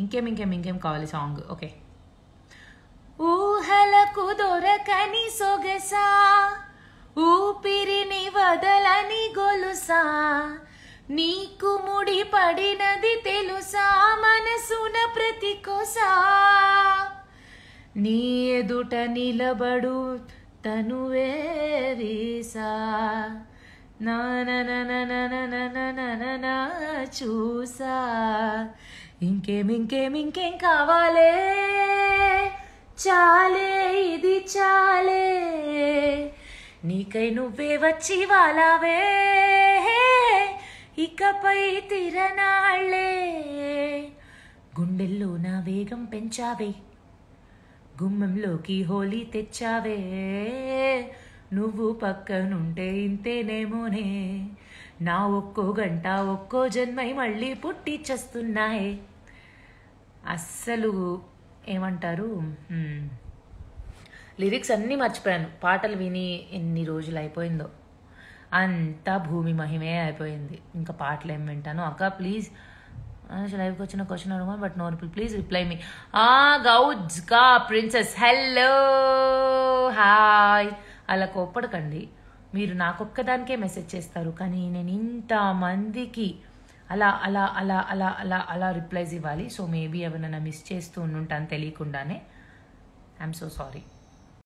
ఇంకేం ఇంకేం ఇంకేం కావాలి సాంగ్ ఓకే ఊహలకు దొరకని సొగసా ఊపిరిని వదలని గొలుసా నీకు ముడి పడినది తెలుసా మనసున ప్రతి కొసా నీ ఎదుట నిలబడు తనువే వీసా నా చూసా ఇంకేం ఇంకేం ఇంకేం కావాలే చాలే ఇది చాలే నీకై నువ్వే వచ్చి వాళ్ళవే ఇకపై తిరనాళ్ళే గుండెల్లో నా వేగం పెంచావే గుమ్మంలోకి హోలీ తెచ్చావే నువ్వు పక్కనుంటే ఇంతేనేమోనే నా ఒక్కో గంట ఒక్కో జన్మై మళ్ళీ పుట్టిచ్చేస్తున్నాయే అస్సలు ఏమంటారు లిరిక్స్ అన్నీ మర్చిపోయాను పాటలు విని ఎన్ని రోజులు అయిపోయిందో అంతా భూమి మహిమే అయిపోయింది ఇంకా పాటలు ఏం వింటాను అక్క ప్లీజ్ లైవ్కి వచ్చిన క్వశ్చన్ అడుగు but no reply please reply మీ ఆ గౌజ్ కా ప్రిన్సెస్ హెల్లో హాయ్ అలా కోప్పడకండి మీరు నాకొక్కదానికే మెసేజ్ చేస్తారు కానీ నేను ఇంతమందికి అలా అలా అలా అలా అలా అలా రిప్లైస్ ఇవ్వాలి సో మేబీ ఏమైనా మిస్ చేస్తూ ఉంటాను తెలియకుండానే ఐఎమ్ సో సారీ